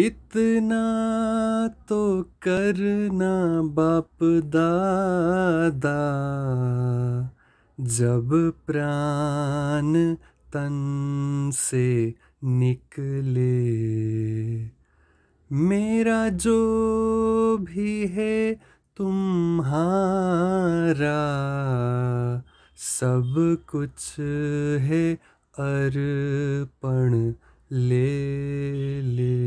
इतना तो करना बाप दादा जब प्राण तन से निकले मेरा जो भी है तुम्हारा सब कुछ है अर्पण ले ले